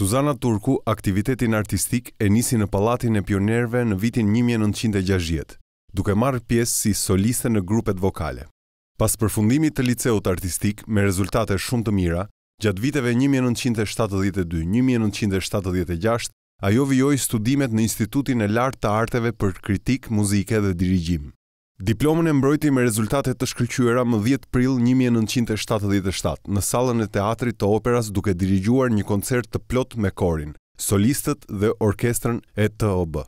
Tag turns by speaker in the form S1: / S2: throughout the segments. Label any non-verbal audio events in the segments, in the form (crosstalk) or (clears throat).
S1: Suzana Turku aktivitetin artistik e nisi në palatin e pionerve në vitin 1960, duke marrë pjesë si soliste në grupet vokale. Pas përfundimit të liceut artistik me rezultate shumë të mira, gjatë viteve 1972-1976, ajo vijoi studimet në Institutin e Lartë të Arteve për kritik, muzike dhe dirigjim. Diplomën e mbrojti me rezultate të shkëlqyera më 10 prill 1977 në sallën e teatrit të operas duke dirigjuar një koncert të plot me korin, solistët dhe orkestrën e T.O.B.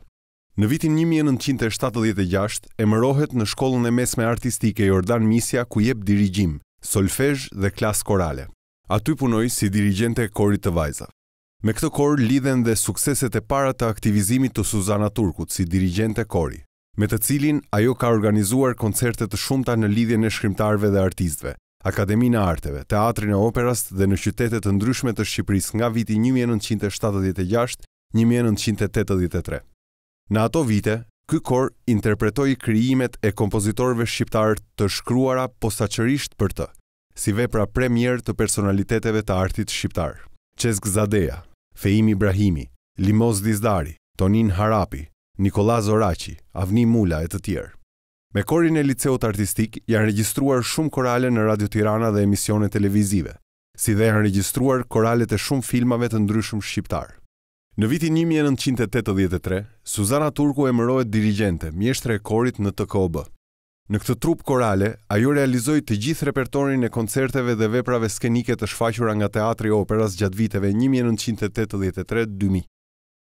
S1: Në vitin 1976, emërohet në shkollën e mesme artistike Jordan Misja ku jep dirigjim, solfej dhe klas korale. Aty punoj si dirigjente e korit të vajza. Me këtë kor lidhen dhe sukseset e para të aktivizimit të Suzana Turkut si dirigjente kori me të cilin ajo ka organizuar koncerte të shumta në lidhje me shkrimtarëve dhe artistëve. Akademinë e Arteve, Teatrin e Operas dhe në qytete të ndryshme të Shqipërisë nga viti 1976-1983. Në ato vite, ky kor interpretoi krijimet e kompozitorëve shqiptar të shkruara posaçërisht për të, si vepra premier të personaliteteve të artit shqiptar. Çesk Zadeja, Fehim Ibrahimi, Limoz Dizdari, Tonin Harapi, Nikola Zoraci, Avni Mula e të tjerë. Me korin e liceut artistik janë regjistruar shumë korale në Radio Tirana dhe emisione televizive, si dhe janë regjistruar korale të shumë filmave të ndryshëm shqiptar. Në vitin 1983, Suzana Turku emërohet dirigjente, mjeshtre e korit në TKB. Në këtë trup korale, ajo realizoi të gjithë repertorin e koncerteve dhe veprave skenike të shfaqura nga Teatri Operas gjatë viteve 1983-2000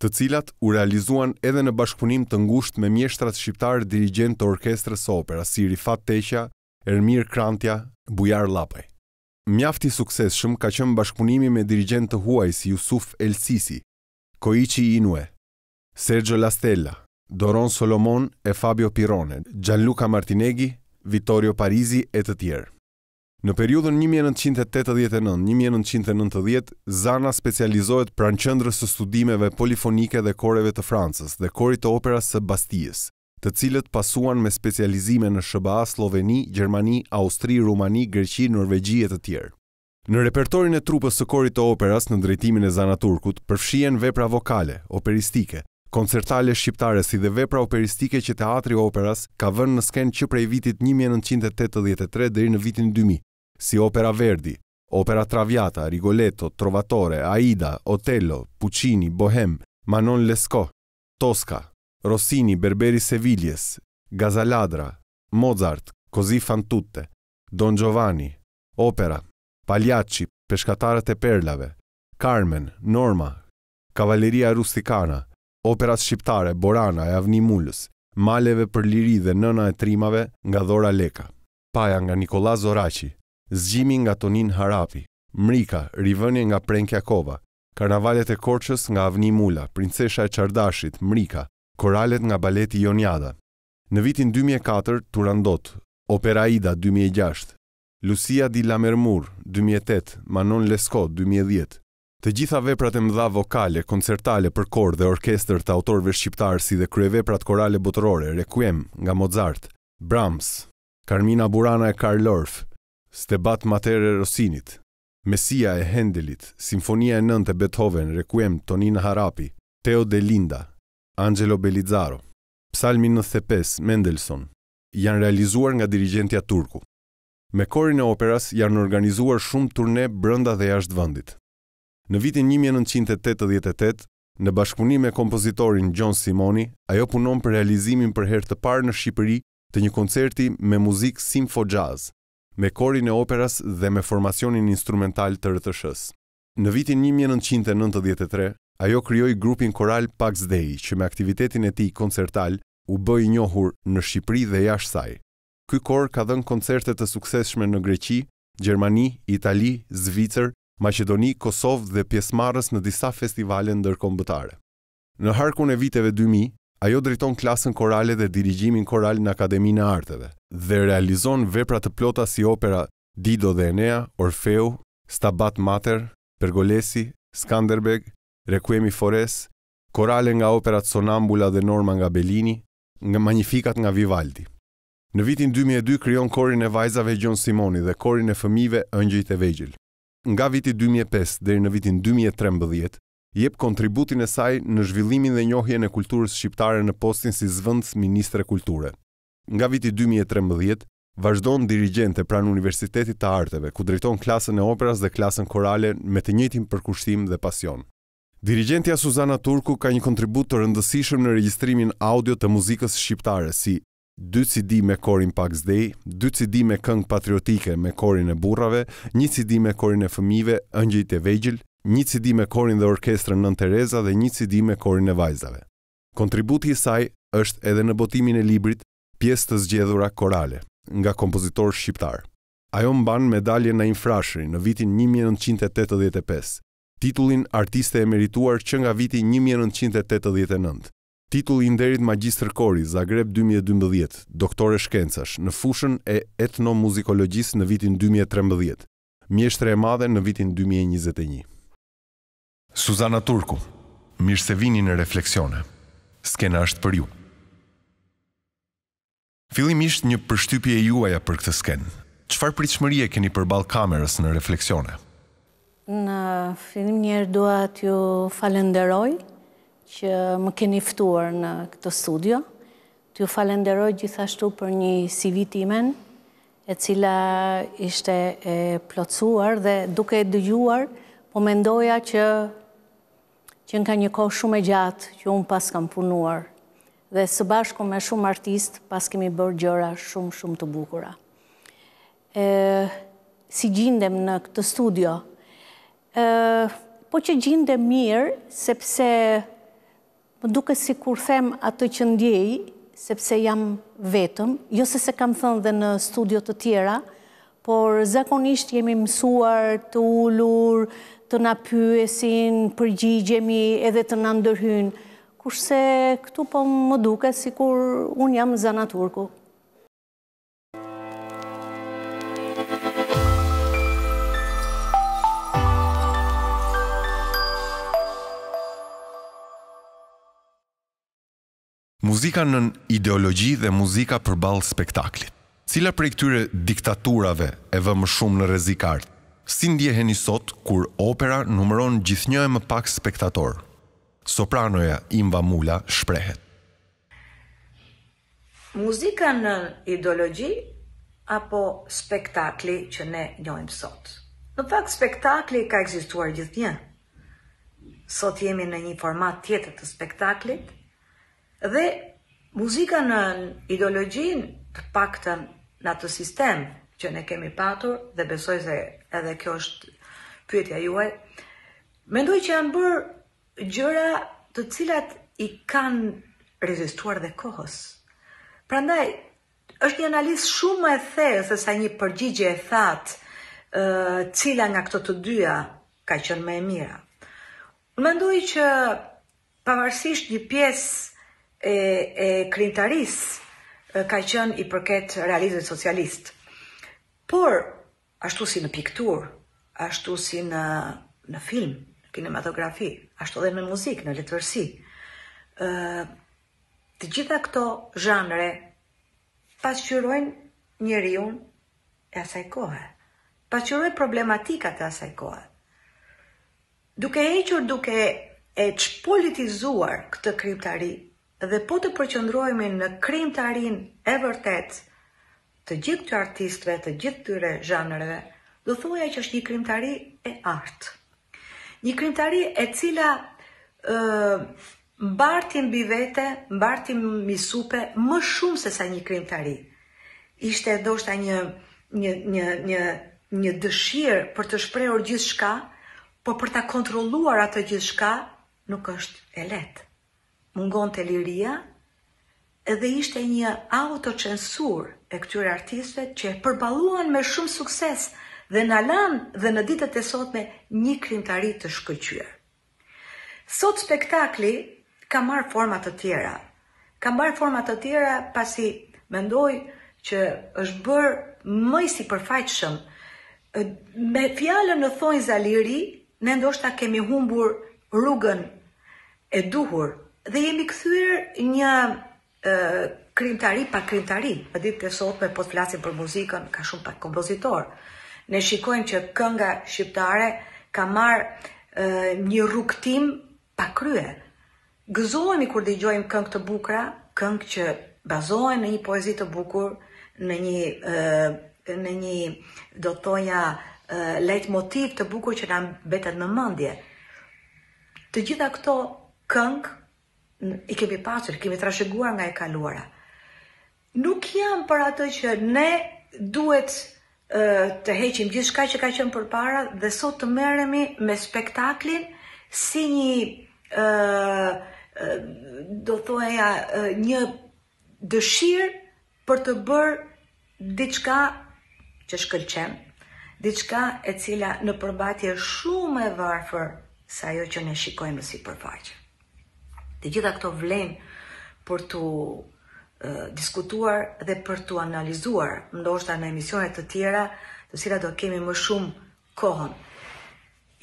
S1: të cilat u realizuan edhe në bashkëpunim të ngusht me mjeshtrat shqiptarë dirigent të orkestrës së si Rifat Teqa, Ermir Krantja, Bujar Lapaj. Mjafti suksesshëm ka qenë bashkëpunimi me dirigent të huaj si Yusuf El Sisi, Koichi Inue, Sergio Lastella, Doron Solomon e Fabio Pirone, Gianluca Martinegi, Vittorio Parisi e të tjerë. Në periudhën 1989-1990, Zana specializohet pranë qendrës së studimeve polifonike dhe koreve të Francës dhe korit të operas së Bastijës, të cilët pasuan me specializime në SBA Sloveni, Gjermani, Austri, Rumani, Greqi, Norvegji e të tjerë. Në repertorin e trupës së korit të operas në drejtimin e Zana Turkut, përfshihen vepra vokale, operistike, koncertale shqiptare si dhe vepra operistike që teatri operas ka vënë në skenë që prej vitit 1983 deri në vitin si Opera Verdi, Opera Traviata, Rigoletto, Trovatore, Aida, Otello, Puccini, Bohem, Manon Lesko, Tosca, Rossini, Berberi Sevilles, Gazaladra, Mozart, Così fan tutte, Don Giovanni, Opera, Pagliacci, Peshkatarët e Perlave, Carmen, Norma, Kavaleria Rusticana, Operat Shqiptare, Borana e Avni Mullës, Maleve për liri dhe nëna e trimave nga Dora Leka. Paja nga Nikola Zoraci zgjimi nga Tonin Harapi, Mrika, rivënje nga Prenkja Kova, karnavalet e Korqës nga Avni Mula, princesha e Qardashit, Mrika, koralet nga Baleti Joniada. Në vitin 2004, Turandot, Operaida 2006, Lucia di Lamermur 2008, Manon Lesko 2010, Të gjitha veprat e mëdha vokale, koncertale për kor dhe orkester të autorve shqiptarë si dhe kryeveprat korale botërore, Requiem, nga Mozart, Brahms, Carmina Burana e Karl Orff, Stebat Matere Rosinit, Mesia e Hendelit, Sinfonia e nënte Beethoven, Requiem Tonin Harapi, Teo de Linda, Angelo Belizaro, Psalmi 95, Mendelssohn, janë realizuar nga dirigentja Turku. Me korin e operas janë organizuar shumë turne brënda dhe jashtë vëndit. Në vitin 1988, në bashkëpunim me kompozitorin John Simoni, ajo punon për realizimin për herë të parë në Shqipëri të një koncerti me muzikë Simfo Jazz, me korin e operas dhe me formacionin instrumental të rëtëshës. Në vitin 1993, ajo kryoj grupin koral Pax Dei, që me aktivitetin e ti koncertal u bëj njohur në Shqipëri dhe jashtë saj. Ky kor ka dhënë koncertet të sukseshme në Greqi, Gjermani, Itali, Zvicër, Macedoni, Kosovë dhe pjesmarës në disa festivale ndërkombëtare. Në harkun e viteve Ajo drejton klasën korale dhe dirigjimin koral në Akademinë e Arteve dhe realizon vepra të plota si opera Dido dhe Enea, Orfeu, Stabat Mater, Pergolesi, Skanderbeg, Requiem i Fores, korale nga operat Sonambula dhe Norma nga Bellini, nga Magnificat nga Vivaldi. Në vitin 2002 krijon korin e vajzave Gjon Simoni dhe korin e fëmijëve Ëngjëjt e Vegjël. Nga viti 2005 deri në vitin 2013 jep kontributin e saj në zhvillimin dhe njohjen e kulturës shqiptare në postin si zvëndës ministre kulture. Nga viti 2013, vazhdon dirigjente pranë Universitetit të Arteve, ku drejton klasën e operas dhe klasën korale me të njëjtin përkushtim dhe pasion. Dirigjentja Suzana Turku ka një kontribut të rëndësishëm në regjistrimin audio të muzikës shqiptare si 2 CD me korin Pax Day, 2 CD me këngë patriotike me korin e burrave, 1 CD me korin e fëmijëve, ëngjit e Vegjël, një CD me korin dhe orkestrën Nën Tereza dhe një CD me korin e vajzave. Kontributi i saj është edhe në botimin e librit Pjesë të zgjedhura korale nga kompozitor shqiptar. Ajo mban medaljen në infrashri në vitin 1985, titullin artiste e merituar që nga vitin 1989, titulli i nderit magjistër kori Zagreb 2012, doktore shkencash në fushën e etnomuzikologjisë në vitin 2013, mjeshtre e madhe në vitin 2021. Suzana Turku, mirë se vini në refleksione. Skena është për ju. Fillimisht një përshtypje juaja për këtë skenë. Qëfar pritëshmërie keni për balë kamerës në refleksione?
S2: Në filim njerë dua t'ju falenderoj që më keni ftuar në këtë studio. T'ju falenderoj gjithashtu për një CV timen, e cila ishte plotësuar dhe duke dëgjuar, po mendoja që që në ka një kohë shumë e gjatë që unë pas kam punuar dhe së bashku me shumë artistë pas kemi bërë gjëra shumë shumë të bukura. Si gjindem në këtë studio, po që gjindem mirë, sepse më duke si kur them atë që ndjej, sepse jam vetëm, jo se se kam thënë dhe në studio të tjera, por zakonisht jemi mësuar, të ullur, të na pyesin, përgjigjemi edhe të na ndërhyjnë. Kurse këtu po më duket sikur un jam zanaturku.
S1: Muzika nën ideologji dhe muzika balë spektaklit. Cila prej këtyre diktaturave e vë më shumë në rrezik Si ndjeheni sot kur opera numëron gjithnjë e më pak spektator? Sopranoja Imba Mulla shprehet.
S3: Muzika në ideologji apo spektakli që ne njojmë sot? Në fakt, spektakli ka egzistuar gjithë një. Sot jemi në një format tjetët të spektaklit dhe muzika në ideologjin të pak të në atë sistem që ne kemi patur dhe besoj se edhe kjo është pyetja juaj. Mendoj që janë bërë gjëra të cilat i kanë rezistuar dhe kohës. Prandaj është një analizë shumë më e thellë se sa një përgjigje e thatë, ë cila nga këto të dyja ka qenë më e mira. Mendoj që pavarësisht një pjesë e e krijtaris ka qenë i përket realizmit socialistë Por, ashtu si në piktur, ashtu si në, në film, në kinematografi, ashtu dhe në muzik, në letërsi, e, të gjitha këto zhanëre pasqyrojnë njëri unë e asaj kohë. Pasqyrojnë problematikat e asaj kohë. Duke e qërë duke e që politizuar këtë krimtari dhe po të përqëndrojme në krimtarin e vërtetë, të gjithë të artistve, të gjithë tyre zhanërve, do thuja që është një krimtari e artë. Një krimtari e cila e, mbarti mbi vete, mbarti supe më shumë se sa një krimtari. Ishte doshta një një një një një dëshirë për të shprehur gjithçka, por për ta kontrolluar atë gjithçka nuk është e lehtë. Mungon liria, edhe ishte një auto censur e këtyre artistëve që e përballuan me shumë sukses dhe na lanë dhe në ditët e sotme një krimtari të shkëlqyer. Sot spektakli ka marrë forma të tjera. Ka marrë forma të tjera pasi mendoj që është bër më i sipërfaqëshëm. Me fjalën në thonjë zaliri, ne ndoshta kemi humbur rrugën e duhur dhe jemi kthyer një krimtari pa krimtari. Për ditë të sot me po të flasim për muzikën, ka shumë pak kompozitor. Ne shikojmë që kënga shqiptare ka marë një rukëtim pa krye. Gëzohemi kur dhe gjojmë këngë të bukra, këngë që bazohen në një poezit të bukur, në një, në një do të thonja, lejt motiv të bukur që nga betet në mëndje. Të gjitha këto këngë i kemi pasur, kemi trasheguar nga e kaluara. Nuk jam për atë që ne duhet të heqim gjithë shka që ka qenë për para dhe sot të meremi me spektaklin si një do thoeja një dëshirë për të bërë diçka që shkëlqem, diçka e cila në përbatje shumë e varëfër sa jo që ne shikojmë si përfaqë. Dhe gjitha këto vlen për të uh, diskutuar dhe për të analizuar ndoshta në emisionet të tjera, të cilat do kemi më shumë kohën.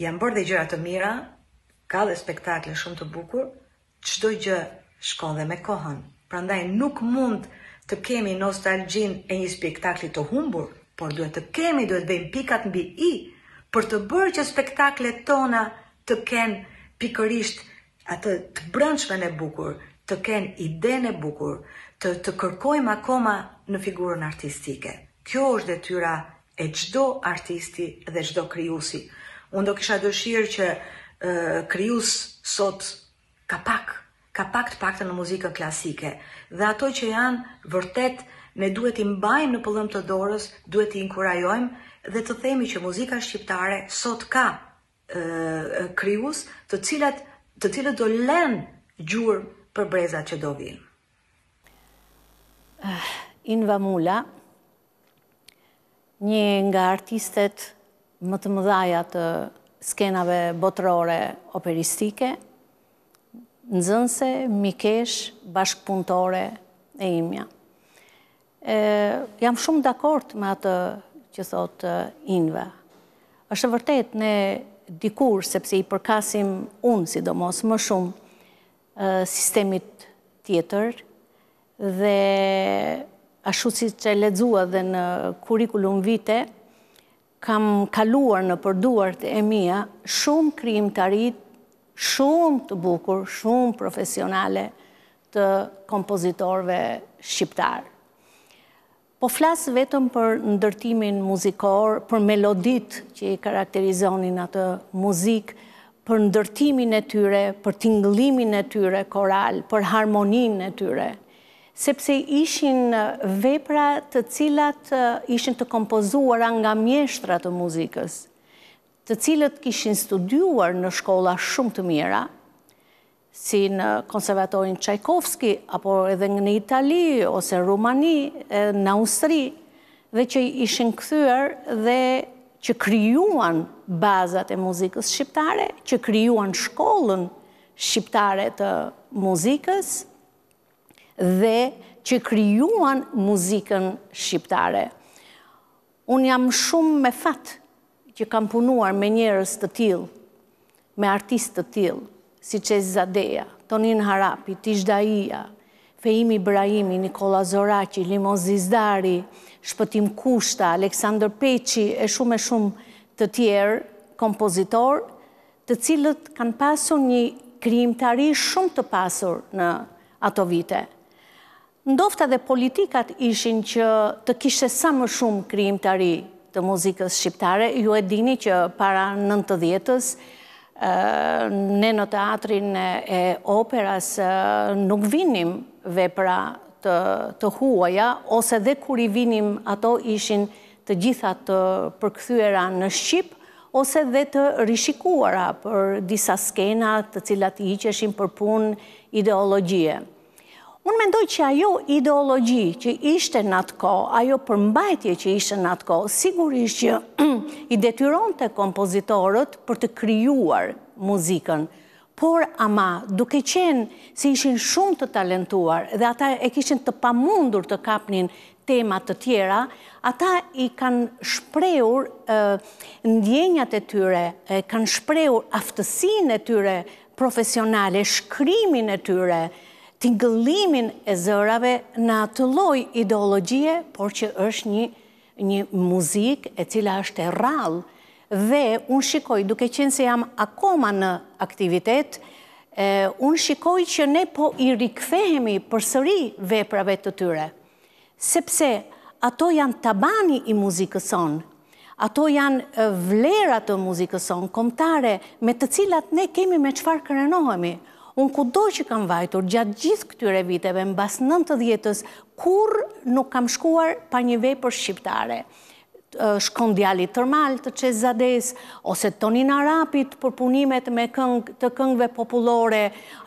S3: Jam bërë dhe gjëra të mira, ka dhe spektakle shumë të bukur, çdo gjë shkon dhe me kohën. Prandaj nuk mund të kemi nostalgjin e një spektakli të humbur, por duhet të kemi, duhet bëjmë pikat mbi i, për të bërë që spektaklet tona të kenë pikërisht atë të brëndshmen e bukur, të ken idenë e bukur, të, të kërkojmë akoma në figurën artistike. Kjo është detyra e gjdo artisti dhe gjdo kryusi. Unë do kisha dëshirë që uh, kryus sot ka pak, ka pak të pak të në muzikën klasike. Dhe ato që janë vërtet ne duhet i mbajmë në pëllëm të dorës, duhet i inkurajojmë dhe të themi që muzika shqiptare sot ka uh, kryus të cilat të cilët do lën gjurë për brezat që do vinë.
S2: Ah, Inva Mula, një nga artistet më të mëdhaja të skenave botërore operistike, nëzënse, mikesh, bashkëpuntore e imja. Jam shumë dakort me atë që thotë Inva. është vërtet, ne dikur, sepse i përkasim unë, sidomos, më shumë sistemit tjetër, dhe ashtu si që e ledzua dhe në kurikulum vite, kam kaluar në përduar të e mia shumë krim të arit, shumë të bukur, shumë profesionale të kompozitorve shqiptarë. Po flasë vetëm për ndërtimin muzikor, për melodit që i karakterizonin atë muzik, për ndërtimin e tyre, për tinglimin e tyre koral, për harmonin e tyre. Sepse ishin vepra të cilat ishin të kompozuara nga mjeshtra të muzikës, të cilët kishin studuar në shkolla shumë të mira, si në konservatorin Tchaikovski, apo edhe në Itali, ose Rumani, në Austri, dhe që ishin këthyër dhe që kryuan bazat e muzikës shqiptare, që kryuan shkollën shqiptare të muzikës, dhe që kryuan muzikën shqiptare. Unë jam shumë me fatë që kam punuar me njerës të tilë, me artistë të tilë, si qes Zadeja, Tonin Harapi, Tishdaija, Fejimi Ibrahimi, Nikola Zoraci, Limon Zizdari, Shpëtim Kushta, Aleksandr Peqi, e shumë e shumë të tjerë kompozitor, të cilët kanë pasur një krim të shumë të pasur në ato vite. Ndofta dhe politikat ishin që të kishe sa më shumë krim të të muzikës shqiptare, ju e dini që para 90-ës, ne në teatrin e operas nuk vinim vepra të huaja, ose dhe kur i vinim ato ishin të gjitha të përkëthyera në Shqip, ose dhe të rishikuara për disa skenat të cilat i për pun ideologjie. Unë mendoj që ajo ideologi që ishte në atë ko, ajo përmbajtje që ishte në atë ko, sigurisht që (clears throat) i detyron të kompozitorët për të kryuar muzikën, por ama duke qenë si ishin shumë të talentuar dhe ata e kishin të pamundur të kapnin temat të tjera, ata i kanë shpreur ndjenjat e tyre, kanë shpreur aftësin e tyre profesionale, shkrymin e tyre, tingëllimin e zërave në atë loj ideologjie, por që është një, një muzik e cila është e rralë. Dhe unë shikoj, duke qenë se jam akoma në aktivitet, unë shikoj që ne po i rikthehemi për sëri veprave të tyre, sepse ato janë tabani i muzikës son, ato janë vlerat të muzikës son, komtare me të cilat ne kemi me qfar kërenohemi, Unë kudo që kam vajtur gjatë gjithë këtyre viteve, në basë nëntë të djetës, kur nuk kam shkuar pa një vej për shqiptare. Shkondjali tërmal të qezades, ose tonin arapit për punimet me të këngve populore,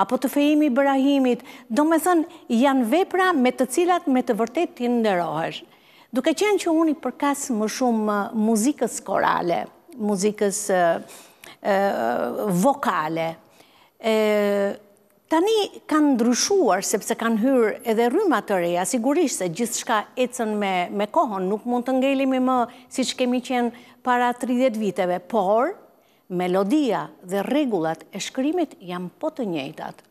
S2: apo të fejimi brahimit, do me thënë janë vepra me të cilat me të vërtet të nderohesh. Duke qenë që unë i përkas më shumë muzikës korale, muzikës vokale, E, tani kanë ndryshuar, sepse kanë hyrë edhe rrëma të reja, sigurisht se gjithë shka ecën me, me kohon, nuk mund të ngelimi më si që kemi qenë para 30 viteve, por melodia dhe regullat e shkrimit jam po të njëjtat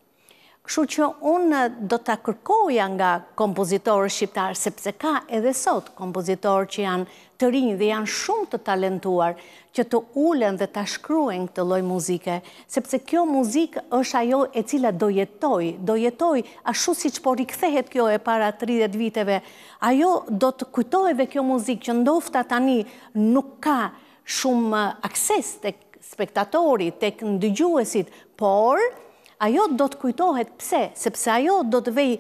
S2: Kështu që unë do të kërkoja nga kompozitorë shqiptarë, sepse ka edhe sot kompozitorë që janë të rinjë dhe janë shumë të talentuar që të ulen dhe të shkruen këtë loj muzike, sepse kjo muzikë është ajo e cila do jetoj, do jetoj, ashtu si që por i kthehet kjo e para 30 viteve, ajo do të kujtoj dhe kjo muzikë që ndofta tani nuk ka shumë akses të spektatorit, të këndygjuesit, por ajo do të kujtohet pse, sepse ajo do të vej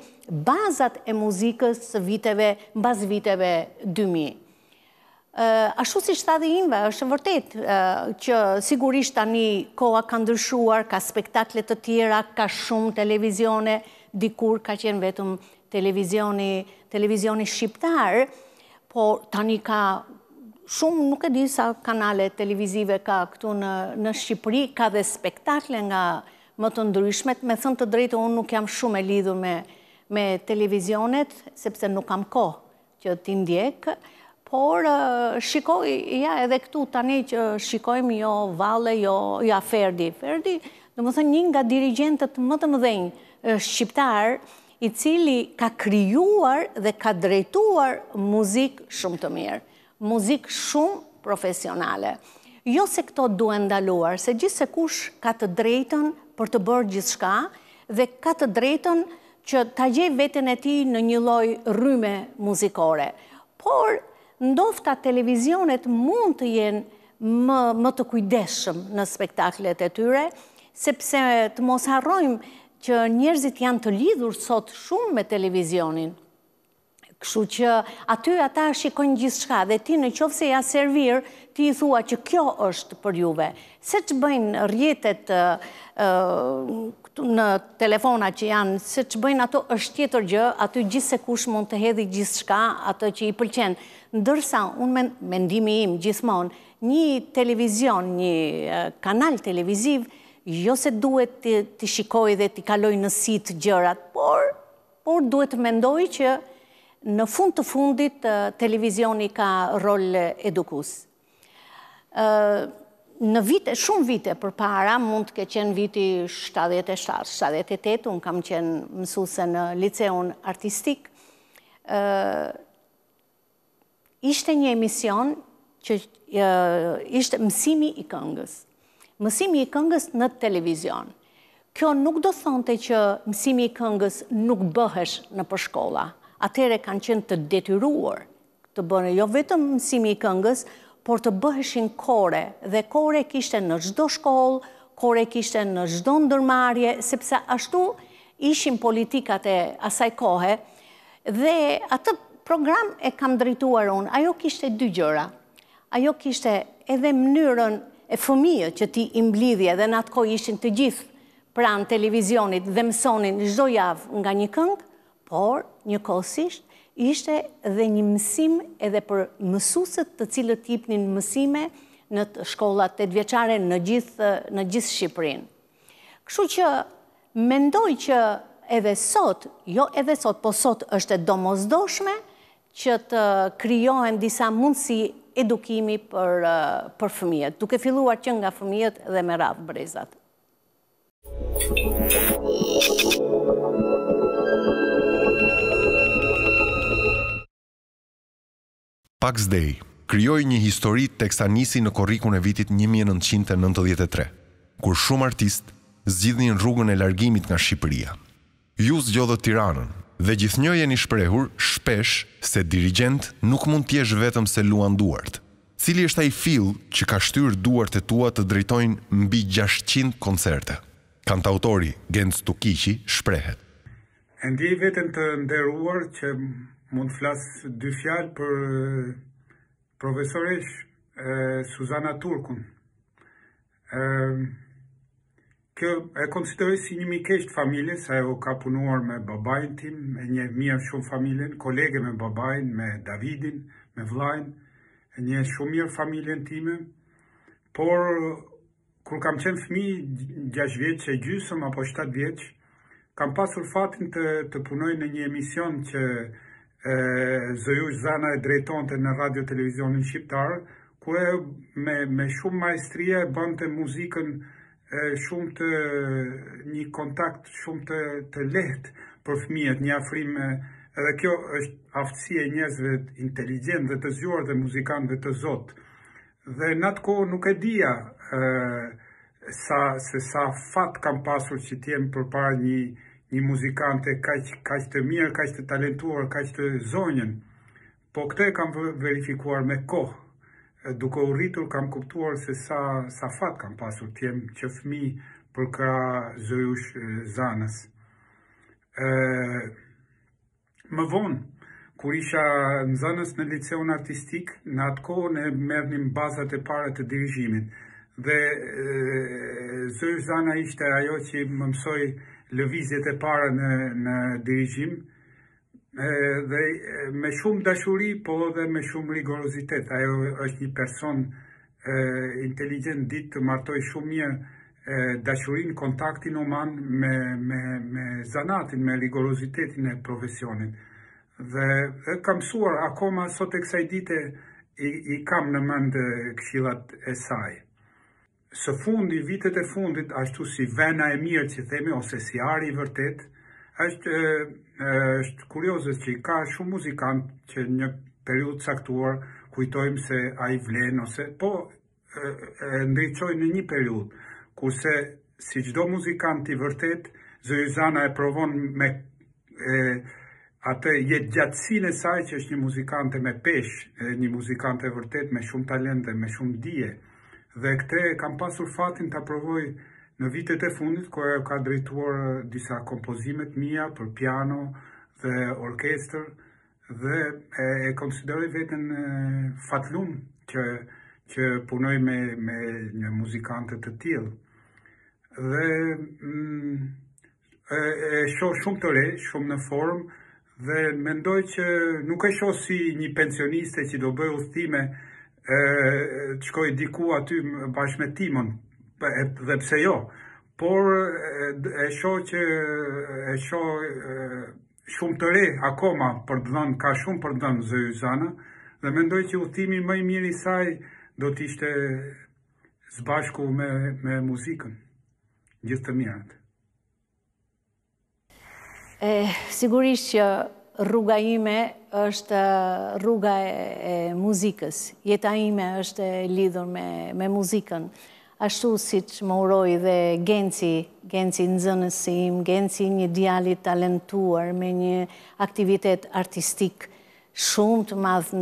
S2: bazat e muzikës së viteve, mbas viteve 2000. Ashtu si shtadhe imve, është vërtet që sigurisht tani koha ka ndryshuar, ka spektaklet të tjera, ka shumë televizione, dikur ka qenë vetëm televizioni, televizioni shqiptar, po tani ka shumë, nuk e di sa kanale televizive ka këtu në, në Shqipëri, ka dhe spektakle nga televizionit, më të ndryshmet. Me thënë të drejtë, unë nuk jam shumë e lidhur me televizionet, sepse nuk kam ko që ti ndjekë, por shikoj, ja, edhe këtu tani që shikojmë jo Vale, jo, jo Ferdi. Ferdi, dhe më thënë një nga dirigentët më të mëdhenjë shqiptarë, i cili ka kryuar dhe ka drejtuar muzik shumë të mirë, muzik shumë profesionale. Jo se këto duhe ndaluar, se gjithë se kush ka të drejton për të bërë gjithë shka dhe ka të drejton që ta gjej vetën e ti në një loj rrume muzikore. Por, ndofta televizionet mund të jenë më të kujdeshëm në spektaklet e tyre, sepse të mos harrojmë që njerëzit janë të lidhur sot shumë me televizionin, Kështu që aty ata shikojnë gjithë shka dhe ti në qovë se ja servir, ti i thua që kjo është për juve. Se që bëjnë rjetet në telefona që janë, se që bëjnë ato është tjetër gjë, aty gjithë se kush mund të hedhi gjithë shka, ato që i pëlqenë. Ndërsa, unë me mendimi im gjithmonë, një televizion, një kanal televiziv, jo se duhet të shikoj dhe të kaloj në sitë gjërat, por duhet të mendoj që në fund të fundit televizioni ka rol edukus. Në vite, shumë vite për para, mund të ke qenë viti 77-78, unë kam qenë mësuse në liceun artistik, ishte një emision që ishte mësimi i këngës. Mësimi i këngës në televizion. Kjo nuk do thonte që mësimi i këngës nuk bëhesh në përshkolla, atere kanë qenë të detyruar të bërë jo vetëm mësimi i këngës, por të bëheshin kore, dhe kore kishte në gjdo shkoll, kore kishte në gjdo ndërmarje, sepse ashtu ishin politikat e asaj kohe, dhe atë program e kam drituar unë, ajo kishte dy gjëra, ajo kishte edhe mënyrën e fëmijë që ti imblidhje dhe në atë kohë ishin të gjithë pranë televizionit dhe mësonin gjdo javë nga një këngë, por një kosisht ishte dhe një mësim edhe për mësuset të cilët tipnin mësime në të shkollat të dvjeqare në gjithë në gjithë Shqiprin. Kështu që mendoj që edhe sot, jo edhe sot, po sot është e domozdoshme që të kryohen disa mundësi edukimi për, për fëmijet, duke filluar që nga fëmijet dhe me rafë brezat. Thank
S4: you.
S1: Pax Day krijoi një histori teksa nisi në korikun e vitit 1993, kur shumë artistë në rrugën e largimit nga Shqipëria. Ju zgjodhët Tiranën dhe gjithnjë jeni shprehur shpesh se dirigent nuk mund të jesh vetëm se Luan Duart. Cili është ai fill që ka shtyrë duart e tua të drejtojnë mbi 600 koncerte? Kantautori Gens Tukiqi shprehet.
S4: Ndje ndjej veten të nderuar që mund të flasë dy fjalë për eh, profesoresh eh, Suzana Turkun. Eh, kjo e konsideroj si një mikesht familje, sa e o ka punuar me babajnë tim, me një mija shumë familjen, kolege me babajnë, me Davidin, me Vlajnë, një shumë mirë familjen time, por, kur kam qenë fmi, 6 vjetë e gjysëm, apo 7 vjeç, kam pasur fatin të punoj në një emision që e, Zëjush Zana e drejton të në radio televizionin shqiptarë, ku e me, me shumë majstrije bënd të muzikën e, shumë të një kontakt shumë të, lehtë për fëmijët, një afrim e, edhe kjo është aftësie e njëzve inteligent dhe të zhuar dhe muzikantëve të zotë. Dhe në atë kohë nuk e dija sa, se sa fat kam pasur që t'jem për para një, një muzikante ka që të mirë, ka që të talentuar, ka që të zonjen. Po këtë e kam verifikuar me kohë, duke u rritur kam kuptuar se sa fatë kam pasur të jem që fmi për ka zëjush zanës. Më vonë, kur isha në zanës në liceon artistik, në atë kohë ne mërnim bazat e pare të dirijimin. Dhe zëjush zana ishte ajo që më mësoj lëvizjet e para në, në dirigjim, dhe me shumë dashuri, po dhe me shumë rigorozitet. Ajo është një person e, inteligent ditë të martoj shumë mirë dashurin, kontaktin uman me, me, me zanatin, me rigorozitetin e profesionin. Dhe, e kam suar, akoma sot e kësaj dite, i, i kam në mëndë këshilat e sajë. Së fundi, vitet e fundit, ashtu si vena e mirë që themi, ose si ari i vërtet, është kuriozës që i ka shumë muzikant që një periud saktuar kujtojmë se a i vlenë, ose po ndryqojnë në një periud, kurse si qdo muzikant i vërtet, Zëjëzana e provon me atë jetë gjatësin e saj që është një muzikante me pesh, një muzikante vërtet me shumë talente, me shumë dje dhe këte kam pasur fatin të aprovoj në vitet e fundit, ko e ka drejtuar uh, disa kompozimet mija për piano dhe orkester, dhe e konsideroj vetën fatlum që punoj me një muzikantët të tjilë. Dhe mm, e sho shumë të re, shumë në formë, dhe mendoj që nuk e sho si një pensioniste që do bëjë ustime e, të shkoj diku aty bashkë me timon, dhe pse jo, por e sho që e sho shumë të re akoma për të ka shumë për të dhënë zë dhe mendoj që u më i mirë i saj do të ishte zbashku me, me muzikën, gjithë të mirët.
S2: Eh, sigurisht që rruga ime është rruga e muzikës, jeta ime është lidhur me muzikën, ashtu si që më uroj dhe genci, genci në zënësim, genci një djali talentuar me një aktivitet artistik shumë të madhë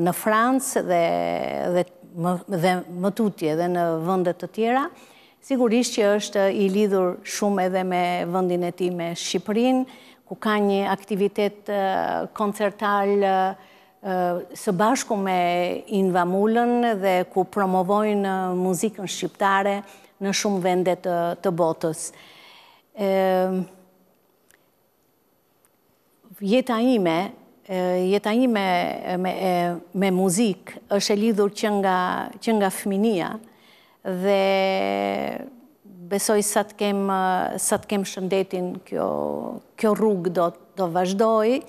S2: në Francë dhe më tutje dhe në vëndet të tjera, sigurisht që është i lidhur shumë edhe me vëndin e ti me Shqipërinë, ku ka një aktivitet koncertal së bashku me Inva Mullën dhe ku promovojnë muzikën shqiptare në shumë vendet të botës. Jeta ime, jeta ime me muzikë është e lidhur që nga fëminia dhe besoj sa të kem, sa të kem shëndetin kjo, kjo rrugë do, do vazhdoj,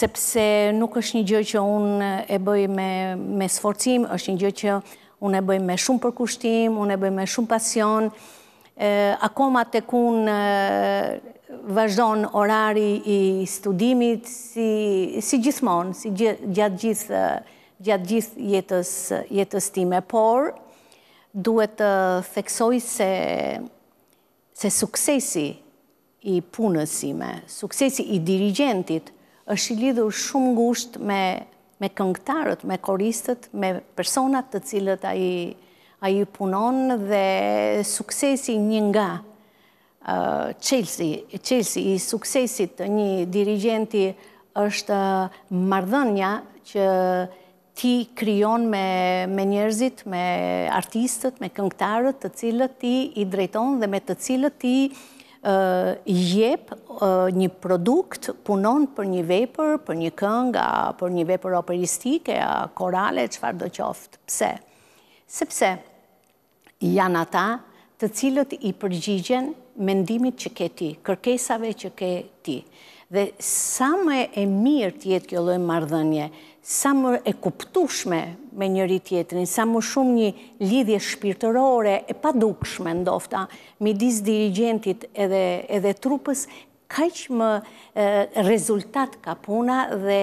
S2: sepse nuk është një gjë që unë e bëj me, me sforcim, është një gjë që unë e bëj me shumë përkushtim, unë e bëj me shumë pasion, e, akoma të kun vazhdon orari i studimit si, si gjithmonë, si gjatë gjithë jetës, jetës time, por duhet të theksoj se se suksesi i punësime, suksesi i dirigentit, është i lidhur shumë ngusht me këngëtarët, me koristët, me personat të cilët a i punon dhe suksesi një nga qelsi i suksesit një dirigenti është mardhënja që ti kryon me njerëzit, me artistët, me këngtarët të cilët ti i drejton dhe me të cilët ti jep një produkt, punon për një vepër, për një kënga, për një vepër operistike, korale, qëfar do qoftë. Pse? Sepse janë ata të cilët i përgjigjen mendimit që ke ti, kërkesave që ke ti. Dhe sa me e mirë tjetë kjo lojë mardhënje, sa më e kuptushme me njëri tjetërin, sa më shumë një lidhje shpirtërore e pa dukshme ndofta, mi diz dirigentit edhe trupës, ka që më rezultat ka puna dhe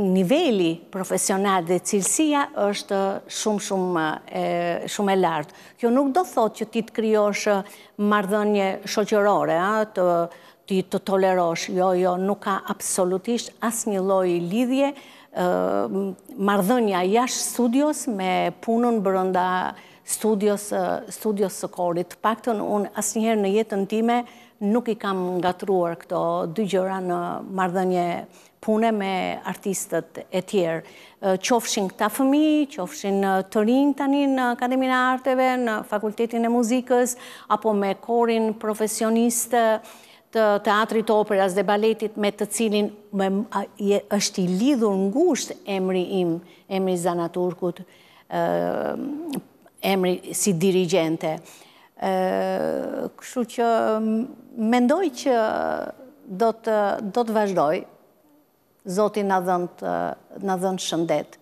S2: nivelli profesional dhe cilsia është shumë, shumë e lartë. Kjo nuk do thot që ti të kryoshë mardhënje shoqërore, të ti të tolerosh, jo, jo, nuk ka absolutisht asë një loj lidhje, mardhënja jash studios me punën bërënda studios së korit. Paktën, unë asë njëherë në jetën time nuk i kam ngatruar këto dy gjëra në mardhënje pune me artistët e tjerë. Qofshin këta fëmi, qofshin të rinjë tani në Akademin e Arteve, në Fakultetin e Muzikës, apo me korin profesionistë, të teatrit operas dhe baletit me të cilin është i lidhur në gusht emri im, emri zanaturkut, emri si dirigente. Kështu që mendoj që do të vazhdoj, zotin në dhënë shëndet.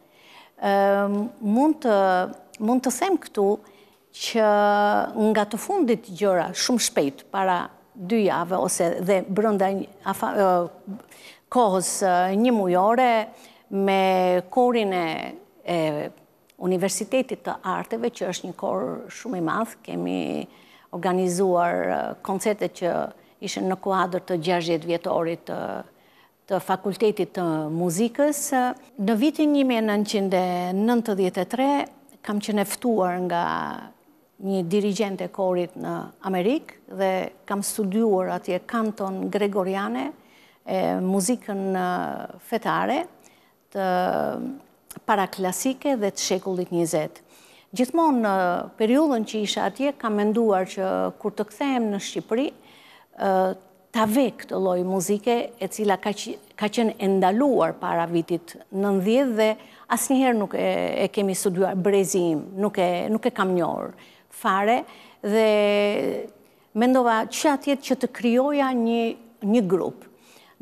S2: Mund të them këtu që nga të fundit gjëra shumë shpejt para dy jave, ose dhe brënda kohës një mujore me korin e Universitetit të Arteve, që është një korë shumë i madhë, kemi organizuar koncertet që ishen në kuadrë të gjashjet vjetorit të të fakultetit të muzikës. Në vitin 1993, kam që neftuar nga një dirigent e korit në Amerikë dhe kam studiuar atje kanton gregoriane, e, muzikën fetare të paraklasike dhe të shekullit njëzet. Gjithmonë në periudën që isha atje, kam menduar që kur të kthejmë në Shqipëri, të vek këtë loj muzike e cila ka, qenë endaluar para vitit 90 dhe asë nuk e, kemi studuar brezim, nuk e, nuk e kam njërë fare dhe mendova që atjet që të kryoja një grupë.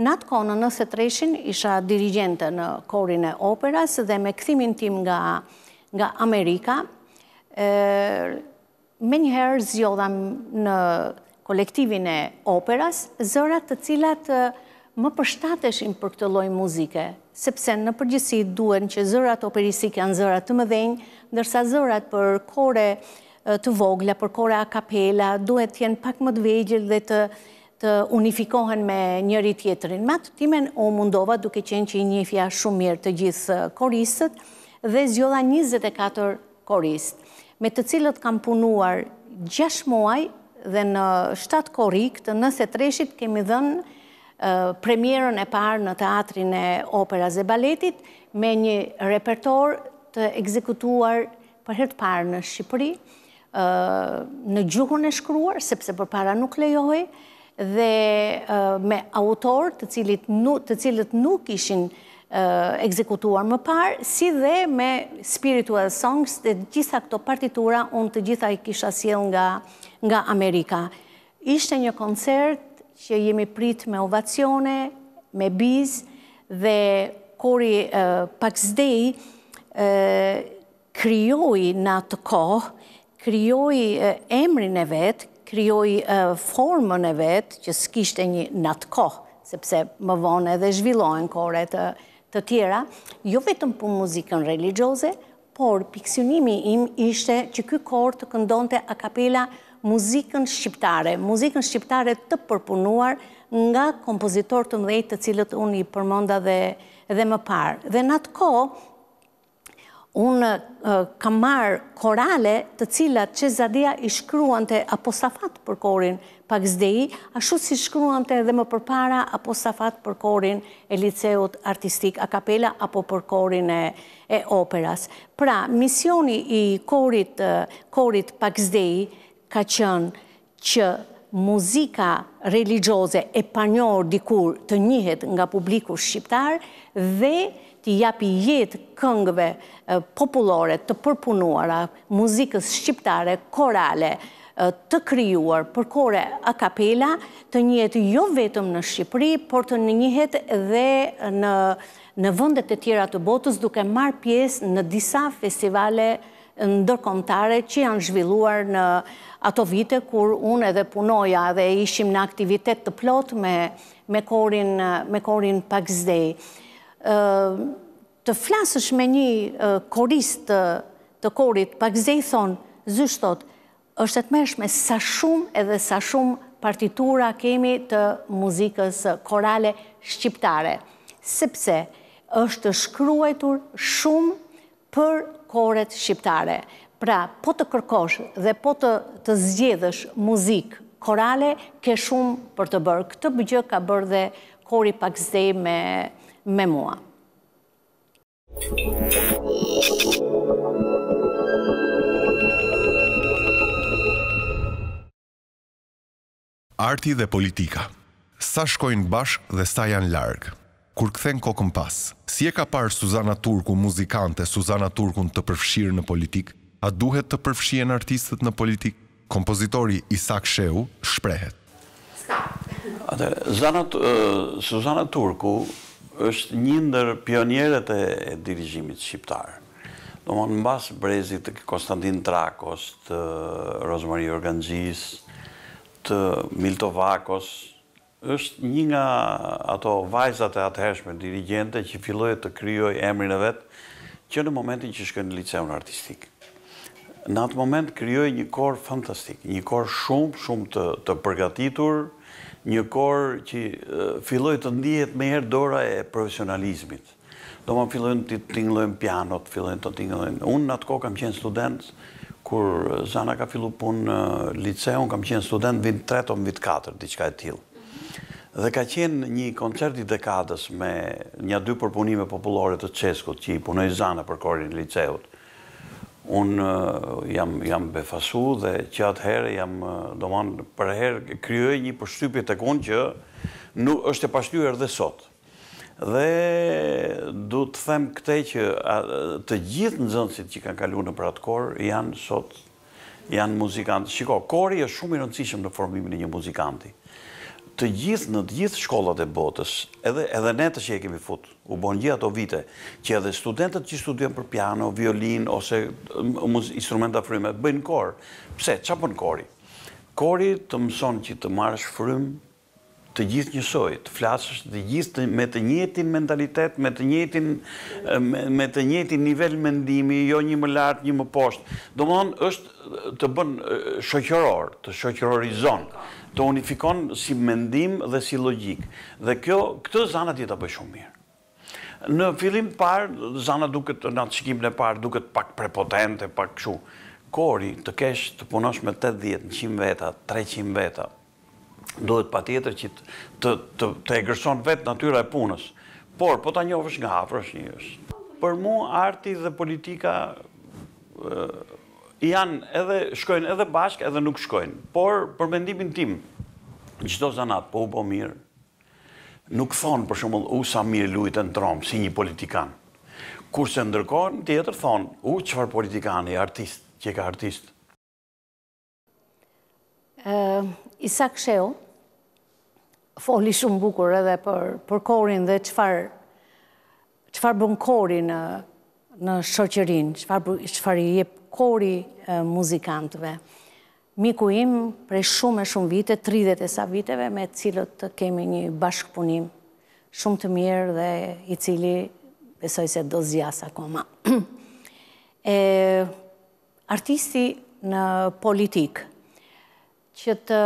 S2: Në atë konë nëse të reshin, isha dirigente në korin e operas dhe me këthimin tim nga Amerika, me njëherë zjodham në kolektivin e operas, zërat të cilat më përshtateshin për këtë loj muzike, sepse në përgjësi duen që zërat operisik janë zërat të mëdhenjë, ndërsa zërat për kore të vogla, për kore a kapela, duhet të jenë pak më të vejgjel dhe të të unifikohen me njëri tjetërin. Ma të timen o mundova duke qenë që i njëfja shumë mirë të gjithë koristët dhe zjodha 24 koristë, me të cilët kam punuar 6 muaj dhe në 7 korikët, të nëse kemi dhënë premierën e parë në teatrin e operaz e baletit me një repertor të ekzekutuar për hertë parë në Shqipëri, në gjuhën e shkruar, sepse për para nuk lejoj, dhe me autor të cilët nuk ishin ekzekutuar më parë, si dhe me spiritual songs dhe gjitha këto partitura unë të gjitha i kisha siel nga Amerika. Ishte një koncert që jemi prit me ovacione, me biz dhe kori Pax Day kryoj në të kohë kryoj emrin e vetë, kryoj formën e vetë, që s'kishte një natë kohë, sepse më vonë edhe zhvillojnë kore të tjera, jo vetëm për muzikën religjose, por piksionimi im ishte që këj kore të këndonte a kapela muzikën shqiptare, muzikën shqiptare të përpunuar nga kompozitor të mdhejt të cilët unë i përmonda dhe më parë. Dhe natë kohë, unë kam marë korale të cilat që Zadia i shkruan të aposafat për korin pak zdeji, ashtu si shkruan të edhe më përpara aposafat për korin e liceut artistik a kapela apo për korin e operas. Pra, misioni i korit pak zdeji ka qënë që muzika religioze e panjor dikur të njëhet nga publiku shqiptar dhe të japi jetë këngëve populore të përpunuara, muzikës shqiptare, korale, të kryuar për kore a kapela, të njëhet jo vetëm në Shqipëri, por të njëhet dhe në vëndet e tjera të botës duke marë pjesë në disa festivale ndërkomtare që janë zhvilluar në ato vite kur unë edhe punoja dhe ishim në aktivitet të plot me korin pakzdej të flasësh me një korist të korit, pak zethon, zyshtot, është të mërshme me sa shumë edhe sa shumë partitura kemi të muzikës korale shqiptare. Sepse, është shkruajtur shumë për koret shqiptare. Pra, po të kërkosh dhe po të zgjedhësh muzikë korale, ke shumë për të bërë. Këtë bëgjë ka bërë dhe kori pak zdej me me mua.
S1: Arti dhe politika Sa shkojnë bashk dhe sa janë largë Kur këthen kokën pas Si e ka parë Suzana Turku muzikante Suzana Turkun të përfshirë në politik A duhet të përfshien artistët në politik Kompozitori Isak Sheu shprehet
S5: Ska Atër, Zanat, Suzana Turku është një ndër pionjeret e dirigjimit shqiptarë. Në më në basë brezit të Konstantin Trakos, të Rosmarie Organgjis, të Miltovakos, është një nga ato vajzat e atëheshme dirigjente që filloj të kryoj emrin e vetë që në momentin që shkën në liceun artistik. Në atë moment kryoj një korë fantastik, një korë shumë, shumë të përgatitur, një korë që filloj të ndijet me herë dora e profesionalizmit. Do më filloj të tinglojnë pianot, filloj të tinglojnë. Unë në atë kohë kam qenë student, kur Zana ka fillu punë në liceon, kam qenë student vitë tretë o më diçka e tilë. Dhe ka qenë një koncert i dekadës me një dy përpunime populore të Qeskut, që i punoj Zana për korin liceut unë jam, jam befasu dhe që herë jam, do manë, për herë kryoj një përshtypje të konë që nuk është e pashtyër dhe sot. Dhe du të them këte që të gjithë në zëndësit që kanë kalu në pratë korë janë sot, janë muzikantë. Shiko, kori është shumë i rëndësishëm në formimin e një muzikantit të gjithë në të gjithë shkollat e botës, edhe, edhe ne të që e kemi fut, u bon gjithë ato vite, që edhe studentët që studion për piano, violin, ose instrumenta fryme, bëjnë korë. Pse, që bënë kori? Kori të mëson që të marrësh frymë të gjithë njësoj, të flasësh të gjithë me të njëjtin mentalitet, me të njëjtin me, të njëjtin nivel mendimi, jo një më lart, një më poshtë. Domthon është të bën shoqëror, të shoqërorizon të unifikon si mendim dhe si logik. Dhe kjo, këtë zanat jetë të bëjë shumë mirë. Në filim parë, zanat duket, në atë shikimin e parë, duket pak prepotente, pak shu. Kori, të kesh të punosh me 80, 100 veta, 300 veta, duhet pa tjetër që të, të, të egrëson vetë natyra e punës. Por, po ta njofësh nga hafrësh njërës. Për mu, arti dhe politika janë edhe, shkojnë edhe bashkë edhe nuk shkojnë. Por, për mendimin tim, në qëto zanat, po u po mirë, nuk thonë, për shumë, u sa mirë lujtë në tromë, si një politikan. Kurse ndërkohën, tjetër thonë, u qëfar politikan e artist, që e ka artist.
S2: Isak Sheo, foli shumë bukur edhe për korin dhe qëfar bën korin në shoqerin, qëfar i jep kori muzikantëve. Miku im, prej shumë e shumë vite, 30 e sa viteve, me cilët të kemi një bashkëpunim shumë të mirë dhe i cili besoj se do zjas akoma. (clears throat) Artisti në politikë, që të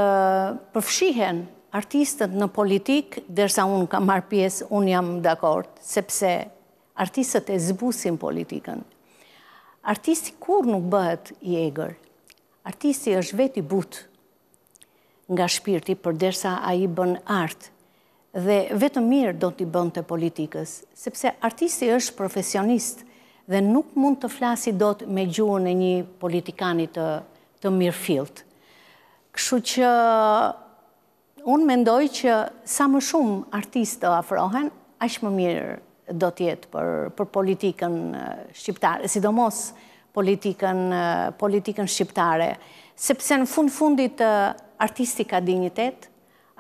S2: përfshihen artistët në politikë, dërsa unë kam marrë pjesë, unë jam dakord, sepse artistët e zbusin politikën, Artisti kur nuk bëhet i egrë, artisti është veti butë nga shpirti për dersa a i bën artë dhe vetë mirë do t'i bën të politikës, sepse artisti është profesionist dhe nuk mund të flasi do të me gjuën e një politikanit të, mirë filtë. Këshu që unë mendoj që sa më shumë artistë të afrohen, aqë më mirë do tjetë për, për politikën shqiptare, sidomos politikën, politikën shqiptare, sepse në fund fundit artisti ka dignitet,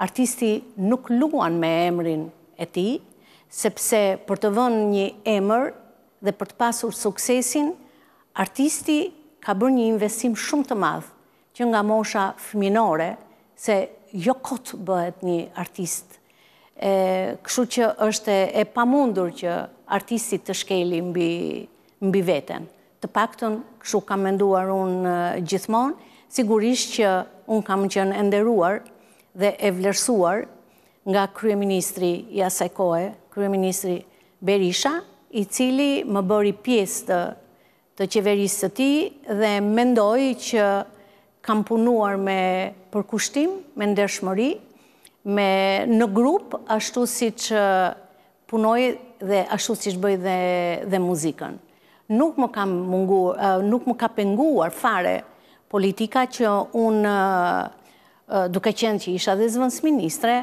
S2: artisti nuk luan me emrin e ti, sepse për të vënë një emër dhe për të pasur suksesin, artisti ka bërë një investim shumë të madhë që nga mosha fëminore, se jo kotë bëhet një artistë këshu që është e pamundur që artistit të shkeli mbi veten. Të pakton, këshu kam menduar unë gjithmonë, sigurisht që unë kam qënë enderuar dhe e vlerësuar nga Kryeministri Jasekoe, Kryeministri Berisha, i cili më bëri pjesë të qeverisë të ti dhe mendoj që kam punuar me përkushtim, me ndërshmëri, me në grup, ashtu si që punoj dhe ashtu si që bëj dhe muzikën. Nuk më ka penguar fare politika që unë, duke qenë që isha dhe zëvëns ministre,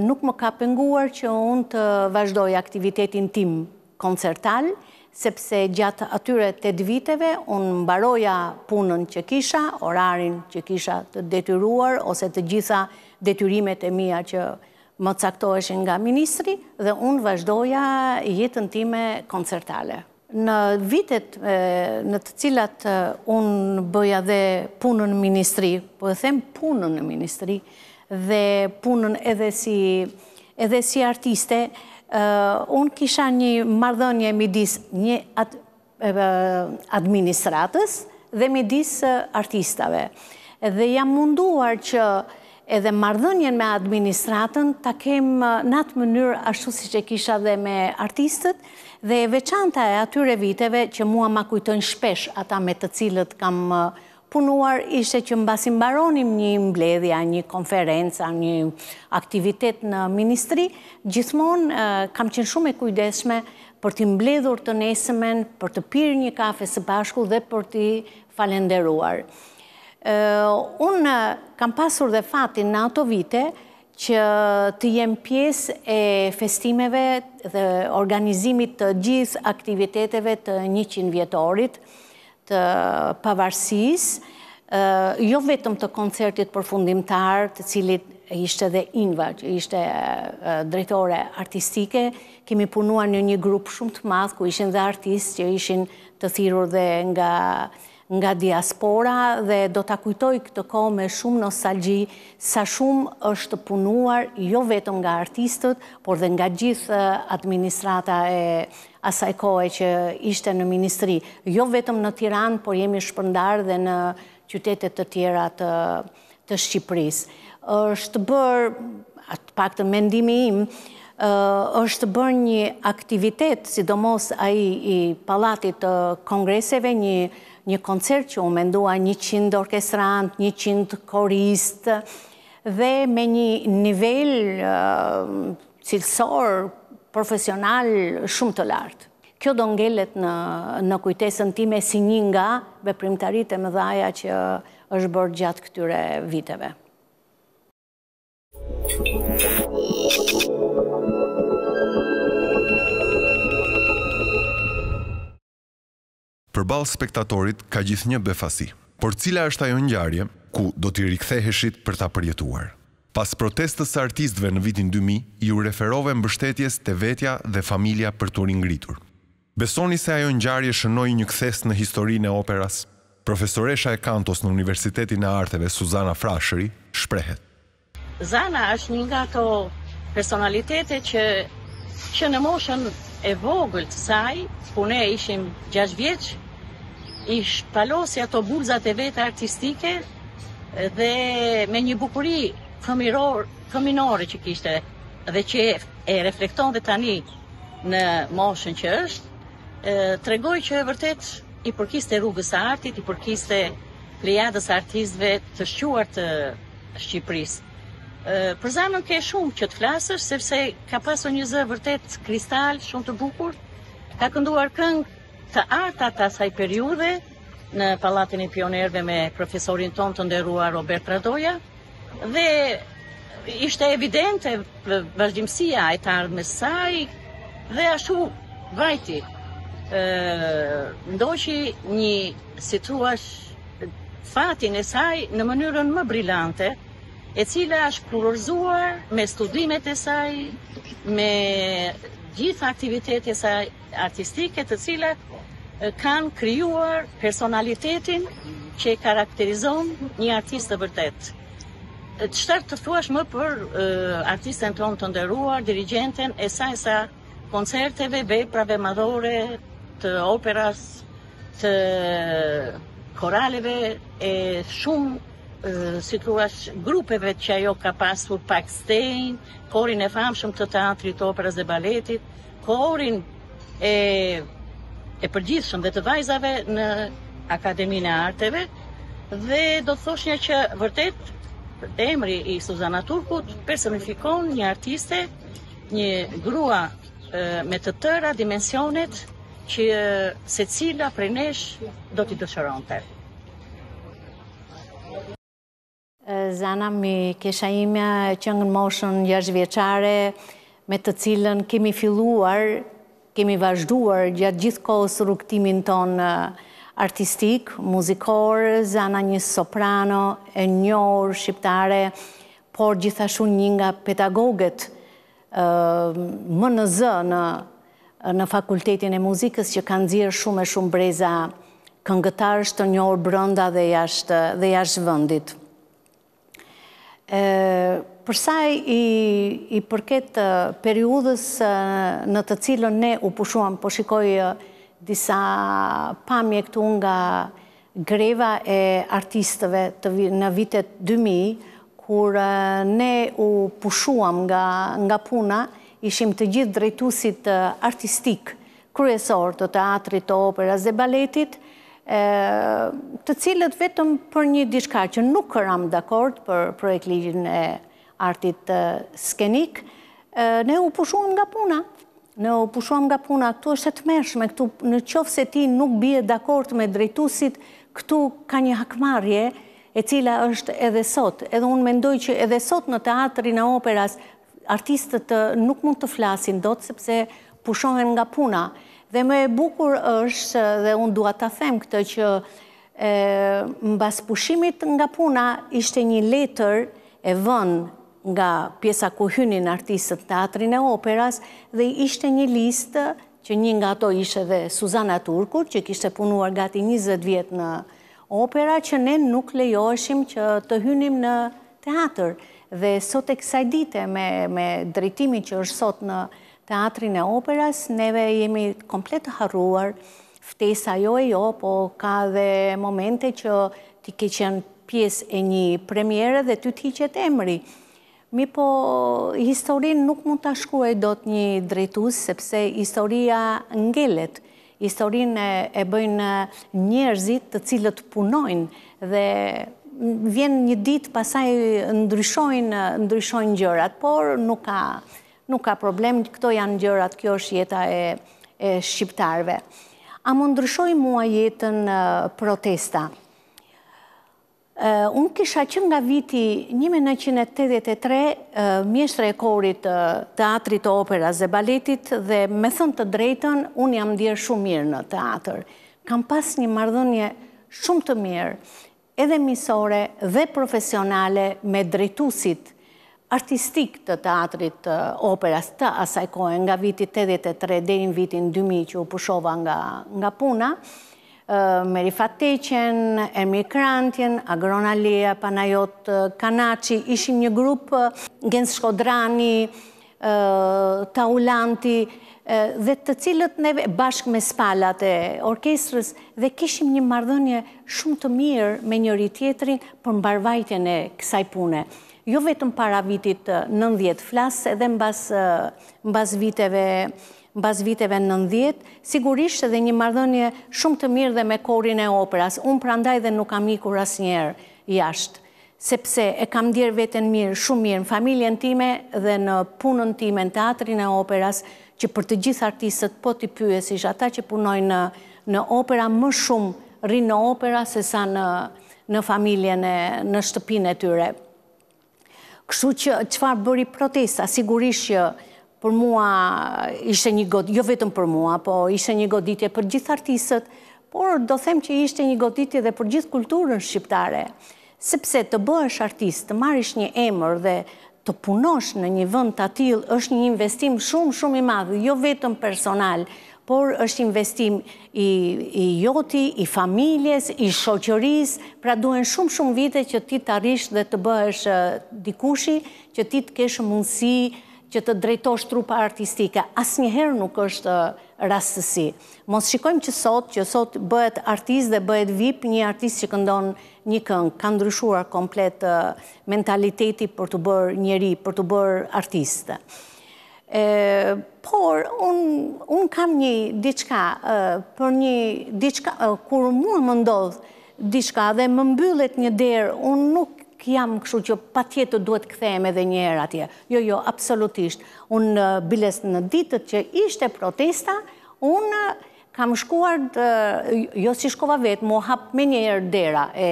S2: nuk më ka penguar që unë të vazhdoj aktivitetin tim koncertal, sepse gjatë atyre të viteve, unë mbaroja punën që kisha, orarin që kisha të detyruar, ose të gjitha detyrimet e mija që më caktoheshin nga ministri, dhe unë vazhdoja jetën time koncertale. Në vitet në të cilat unë bëja dhe punën në ministri, po e them punën në ministri, dhe punën edhe si artiste, unë kisha një mardhënje midis një administratës dhe midis artistave. Dhe jam munduar që edhe mardhënjen me administratën ta kem në atë mënyrë ashtu si që kisha dhe me artistët dhe veçanta e atyre viteve që mua ma kujtojnë shpesh ata me të cilët kam mështë punuar ishte që në basim baronim një mbledhja, një konferenca, një aktivitet në ministri, gjithmonë kam qenë shumë e kujdeshme për t'i mbledhur të nesëmen, për të pirë një kafe së bashku dhe për t'i falenderuar. Unë kam pasur dhe fatin në ato vite që të jem pjesë e festimeve dhe organizimit të gjithë aktiviteteve të 100 vjetorit, të pavarësisë, jo vetëm të koncertit përfundimtar, të cilit ishte dhe Inva, që ishte drejtore artistike, kemi punuar në një grup shumë të madh ku ishin dhe artistë që ishin të thirrur dhe nga nga diaspora dhe do ta kujtoj këtë kohë me shumë nostalgji sa shumë është punuar jo vetëm nga artistët, por dhe nga gjithë administrata e asaj kohë që ishte në ministri, jo vetëm në Tiran, por jemi shpërndar dhe në qytetet të tjera të Shqipëris. është bërë, atë pak të mendimi im, është bërë një aktivitet, sidomos ai i palatit të kongreseve, një koncert që u mendua 100 orkestrant, 100 korist, dhe me një nivel cilësor, profesional shumë të lartë. Kjo do ngellet në kujtesën time si një nga veprimtarit e më dhaja që është bërë gjatë këtyre viteve.
S1: Përbal spektatorit ka gjithë një befasi, por cila është ajo njarje ku do t'i riktheheshit për ta përjetuarë. Pas protestës së artistëve në vitin 2000, ju referove mbështetjes te vetja dhe familja për tu ringritur. Besoni se ajo ngjarje shënoi një kthes në historinë e operas. Profesoresha e kantos në Universitetin e Arteve Suzana Frashëri shprehet.
S6: Zana është një nga ato personalitete që që në moshën e vogël të saj, kur ne ishim 6 vjeç, i shpalosi ato bulzat e vetë artistike dhe me një bukurie këmiror, këminore që kishte dhe që e reflekton dhe tani në moshën që është, e, tregoj që e vërtet i përkiste rrugës e artit, i përkiste plejadës artistëve të shquar të Shqipërisë. Për zanën ke shumë që të flasësh, sepse ka pasu një zë vërtet kristal, shumë të bukur, ka kënduar këngë të arta të asaj periude në Palatin e Pionerve me profesorin ton të nderuar Robert Radoja, dhe ishte evidente vazhdimësia e të ardhmes saj dhe ashtu vajti ë ndoqi një si fatin e saj në mënyrën më brillante e cila është kurorzuar me studimet e saj me gjithë aktivitetet e saj artistike të cilat kanë krijuar personalitetin që e karakterizon një artist të vërtetë të shtartë të thuash më për artistën artisten tonë të nderuar, dirigenten, e sa e sa koncerteve, veprave madhore, të operas, të koraleve, e shumë, si të thuash, grupeve që ajo ka pasur pak stejnë, korin e famshëm të teatrit, operas dhe baletit, korin e, e përgjithshëm dhe të vajzave në Akademinë e Arteve, dhe do të thosh një që vërtet emri i Suzana Turkut personifikon një artiste, një grua me të tëra dimensionet që se cila prej nesh do t'i dëshëron të.
S2: Zana, mi kesha imja që në moshën jashtë vjeqare, me të cilën kemi filluar, kemi vazhduar gjatë gjithë kohës rukëtimin tonë, artistik, muzikor, zana një soprano, e njërë, shqiptare, por gjithashtu një nga pedagoget më në zë në fakultetin e muzikës që kanë zirë shumë e shumë breza këngëtarës të njërë brënda dhe jashtë vëndit. Përsa i përket periudhës në të cilën ne u pushuam, po shikoj disa pamje këtu nga greva e artistëve në vitet 2000, kur ne u pushuam nga puna, ishim të gjithë drejtusit artistik, kryesor të teatrit, operas dhe baletit, të cilët vetëm për një dishka që nuk këram dhe akord për projekt ligjën e artit skenik, ne u pushuam nga puna, në pushuam nga puna, këtu është të mërshme, këtu në qofë se ti nuk bje dakort me drejtusit, këtu ka një hakmarje e cila është edhe sot. Edhe unë mendoj që edhe sot në teatrin e operas, artistët nuk mund të flasin do të sepse pushohen nga puna. Dhe me e bukur është, dhe unë duat të them këtë që në basë pushimit nga puna ishte një letër e vënë nga pjesa ku hynin artistët teatrin e operas dhe ishte një listë që një nga to ishe dhe Suzana Turkur, që kishte punuar gati 20 vjetë në opera, që ne nuk lejoshim që të hynim në teatr. Dhe sot e kësaj dite me drejtimi që është sot në teatrin e operas, neve jemi komplet haruar, ftesa jo e jo, po ka dhe momente që ti ke qenë pjes e një premjere dhe ty ti qëtë emri. Mi po, historin nuk mund të shkruaj do të një drejtus, sepse historia ngellet. Historin e bëjnë njerëzit të cilët punojnë dhe vjen një ditë pasaj ndryshojnë, ndryshojnë gjërat, por nuk ka, nuk ka problem, këto janë gjërat, kjo është jeta e, e shqiptarve. A mundryshoj mua jetën protesta? Eh, unë kisha që nga viti 1983, eh, mjeshtre e korit eh, teatrit të opera dhe baletit dhe me thënë të drejton, unë jam dhirë shumë mirë në teatr. Kam pas një mardhënje shumë të mirë, edhe misore dhe profesionale me drejtusit artistik të teatrit të operas të asajkojnë nga viti 83 dhe në vitin 2000 që u pushova nga puna. Meri Fateqen, Emir Krantjen, Agrona Lea, Panajot Kanaci, ishim një grupë, Gens Shkodrani, Taulanti, dhe të cilët neve bashkë me spalat e orkestrës dhe kishim një mardhënje shumë të mirë me njëri tjetërin për mbarvajtjen e kësaj pune. Jo vetëm para vitit 90 flasë edhe mbas viteve njështë bas viteve në sigurisht edhe një mardhënje shumë të mirë dhe me korin e operas. Unë prandaj dhe nuk kam ikur as njerë jashtë, sepse e kam djerë vetën mirë, shumë mirë, në familjen time dhe në punën time në teatrin e operas, që për të gjithë artistët po t'i pyesish, ata që punojnë në opera, më shumë rinë në opera se sa në familjen e në shtëpin e tyre. Kështu që qëfar bëri protesta, sigurisht që për mua ishte një godit, jo vetëm për mua, po ishte një goditje për gjithë artisët, por do them që ishte një goditje dhe për gjithë kulturën shqiptare. Sepse të bëhesh artist, të marrish një emër dhe të punosh në një vënd të atil, është një investim shumë, shumë i madhë, jo vetëm personal, por është investim i joti, i familjes, i shoqëris, pra duen shumë, shumë vite që ti të arrish dhe të bëhesh dikushi, që ti të keshë mundësi, që të drejtosh trupa artistike, asë njëherë nuk është rastësi. Mos shikojmë që sot, që sot bëhet artist dhe bëhet vip, një artist që këndon një këngë, ka ndryshuar komplet mentaliteti për të bërë njeri, për të bërë artiste. Por, unë kam një diqka, për një diqka, kur mua më ndodhë, diqka dhe më mbyllet një derë, unë nuk jam këshu që pa tjetë duhet këthejmë edhe njerë atje. Jo, jo, absolutisht. Unë biles në ditët që ishte protesta, unë kam shkuar, jo si shkova vetë, mu hapë me njerë dera e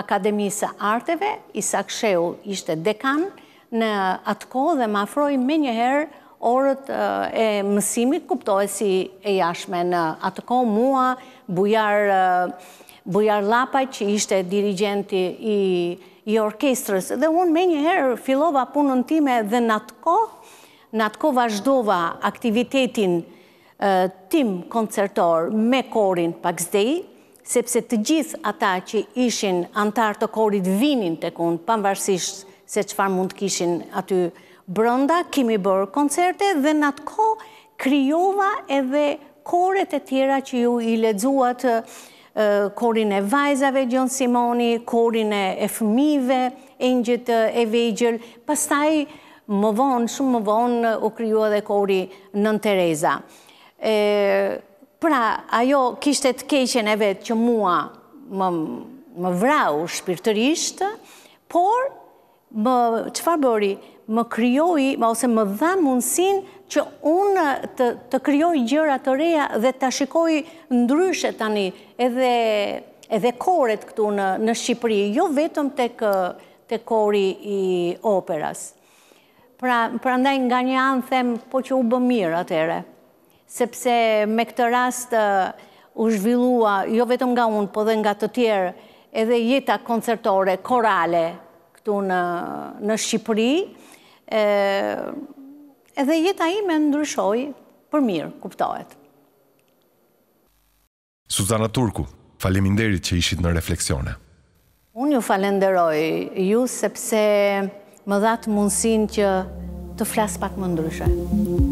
S2: Akademisa Arteve, Isak Sheu ishte dekan në atë dhe ma afroj me njëherë orët e mësimit kuptohe si e jashme në atë mua bujar lapaj që ishte dirigenti i njerë i orkestrës. Dhe unë me njëherë filova punën time dhe në atë ko, në atë ko vazhdova aktivitetin tim koncertor me korin pak zdej, sepse të gjithë ata që ishin antartë të korit vinin të kunë, panvarsisht se qëfar mund të kishin aty brënda, kimi bërë koncerte dhe në atë ko kryova edhe koret e tjera që ju i ledzuat të korin e vajzave Gjon Simoni, korin e fëmive, njët e vejgjel, pastaj më vonë, shumë më vonë u kryua dhe kori nën Tereza. Pra, ajo kishte të keqen e vetë që mua më vrau shpirtërishtë, por, qëfar bëri, më kryoi, ose më dha mundësin që unë të kryoj gjëra të reja dhe të shikoj ndryshet tani edhe koret këtu në Shqipëri, jo vetëm të kori i operas. Pra ndaj nga një anë them, po që u bë mirë atere, sepse me këtë rast u zhvillua jo vetëm nga unë, po dhe nga të tjerë edhe jeta koncertore, korale, këtu në Shqipëri edhe jeta i me ndryshoj për mirë, kuptohet.
S1: Suzana Turku, faleminderit që ishit në refleksione.
S2: Unë ju falenderoj ju sepse më dhatë mundësin që të flasë pak më ndryshoj.